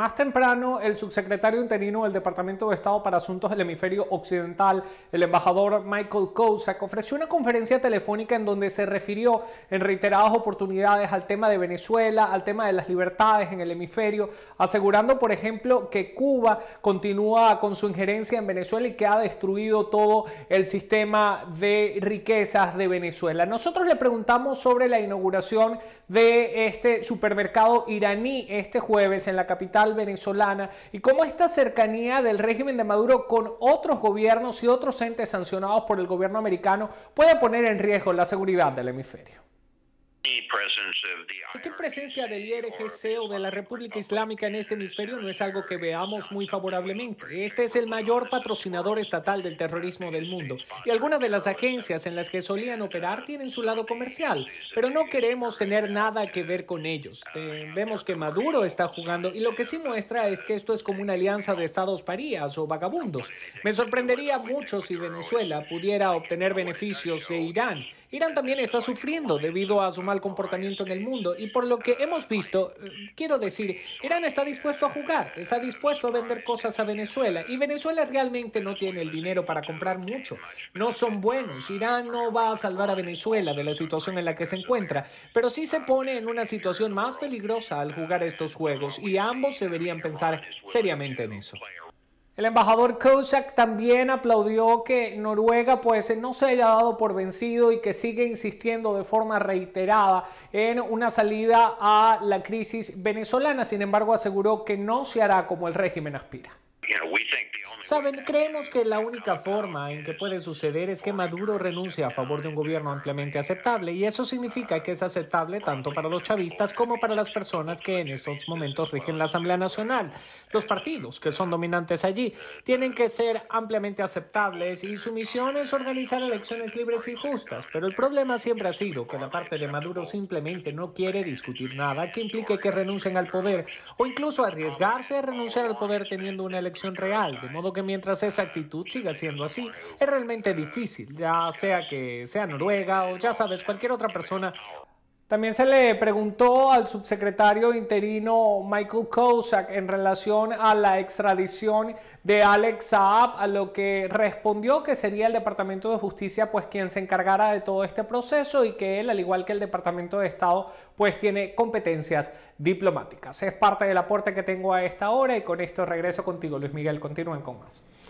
Más temprano, el subsecretario interino del Departamento de Estado para Asuntos del Hemisferio Occidental, el embajador Michael Kozak, ofreció una conferencia telefónica en donde se refirió en reiteradas oportunidades al tema de Venezuela, al tema de las libertades en el hemisferio, asegurando, por ejemplo, que Cuba continúa con su injerencia en Venezuela y que ha destruido todo el sistema de riquezas de Venezuela. Nosotros le preguntamos sobre la inauguración de este supermercado iraní este jueves en la capital venezolana y cómo esta cercanía del régimen de Maduro con otros gobiernos y otros entes sancionados por el gobierno americano puede poner en riesgo la seguridad del hemisferio qué presencia del IRGC o de la República Islámica en este hemisferio no es algo que veamos muy favorablemente. Este es el mayor patrocinador estatal del terrorismo del mundo y algunas de las agencias en las que solían operar tienen su lado comercial, pero no queremos tener nada que ver con ellos. Uh, eh, vemos que Maduro está jugando y lo que sí muestra es que esto es como una alianza de estados parías o vagabundos. Me sorprendería mucho si Venezuela pudiera obtener beneficios de Irán Irán también está sufriendo debido a su mal comportamiento en el mundo y por lo que hemos visto, eh, quiero decir, Irán está dispuesto a jugar, está dispuesto a vender cosas a Venezuela y Venezuela realmente no tiene el dinero para comprar mucho. No son buenos, Irán no va a salvar a Venezuela de la situación en la que se encuentra, pero sí se pone en una situación más peligrosa al jugar estos juegos y ambos deberían pensar seriamente en eso. El embajador Kozak también aplaudió que Noruega pues no se haya dado por vencido y que sigue insistiendo de forma reiterada en una salida a la crisis venezolana. Sin embargo, aseguró que no se hará como el régimen aspira. Saben, ¿eh? creemos que la única forma en que puede suceder es que Maduro renuncie a favor de un gobierno ampliamente aceptable y eso significa que es aceptable tanto para los chavistas como para las personas que en estos momentos rigen la Asamblea Nacional. Los partidos que son dominantes allí tienen que ser ampliamente aceptables y su misión es organizar elecciones libres y justas, pero el problema siempre ha sido que la parte de Maduro simplemente no quiere discutir nada que implique que renuncien al poder o incluso arriesgarse a renunciar al poder teniendo una elección real, de modo que mientras esa actitud siga siendo así, es realmente difícil, ya sea que sea Noruega o ya sabes, cualquier otra persona también se le preguntó al subsecretario interino Michael Kozak en relación a la extradición de Alex Saab, a lo que respondió que sería el Departamento de Justicia pues quien se encargara de todo este proceso y que él, al igual que el Departamento de Estado, pues tiene competencias diplomáticas. Es parte del aporte que tengo a esta hora y con esto regreso contigo, Luis Miguel. Continúen con más.